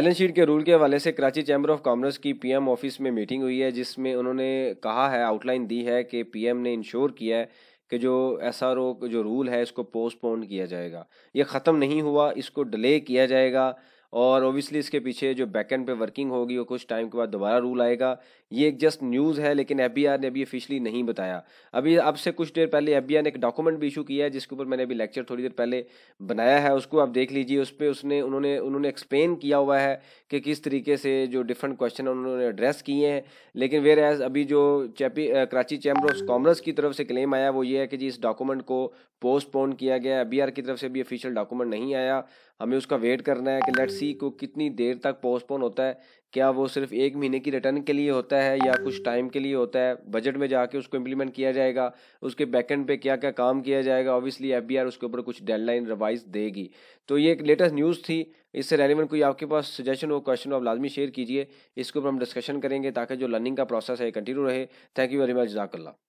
balance sheet के rule के हवाले से कराची चैम्बर ऑफ कॉमर्स की पीएम ऑफिस में मीटिंग हुई है जिसमें उन्होंने कहा है आउटलाइन दी है कि पीएम ने इंश्योर किया है कि जो एस आर ओ जो रूल है इसको पोस्टपोन किया जाएगा ये ख़त्म नहीं हुआ इसको डिले किया जाएगा और ओबियसली इसके पीछे जो बैकेंड पे वर्किंग होगी वो कुछ टाइम के बाद दोबारा रूल आएगा ये एक जस्ट न्यूज़ है लेकिन एफ ने अभी ऑफिशियली नहीं बताया अभी अब से कुछ देर पहले एफ ने एक डॉक्यूमेंट भी इशू किया है जिसके ऊपर मैंने अभी लेक्चर थोड़ी देर पहले बनाया है उसको आप देख लीजिए उस पर उसने उन्होंने उन्होंने एक्सप्लेन किया हुआ है कि किस तरीके से जो डिफरेंट क्वेश्चन उन्होंने एड्रेस किए हैं लेकिन वेर एज अभी जो चैपी कराची चैम्बर ऑफ कॉमर्स की तरफ से क्लेम आया वो ये है कि जी इस डॉक्यूमेंट को पोस्टपोन किया गया है बी की तरफ से भी ऑफिशियल डॉक्यूमेंट नहीं आया हमें उसका वेट करना है कि लेट्स पॉलिसी को कितनी देर तक पोस्टपोन होता है क्या वो सिर्फ एक महीने की रिटर्न के लिए होता है या कुछ टाइम के लिए होता है बजट में जाके उसको इम्प्लीमेंट किया जाएगा उसके बैकेंड पे क्या क्या काम किया जाएगा ऑब्वियसली एफ उसके ऊपर कुछ डेडलाइन रिवाइज देगी तो ये एक लेटेस्ट न्यूज़ थी इससे रेलिवेंट कोई आपके पास सजेशन हो क्वेश्चन हो आप लाजमी शेयर कीजिए इसके ऊपर हम डिस्कशन करेंगे ताकि जो लर्निंग का प्रोसेस है कंटिन्यू रहे थैंक यू वेरी मच जजाकल्ला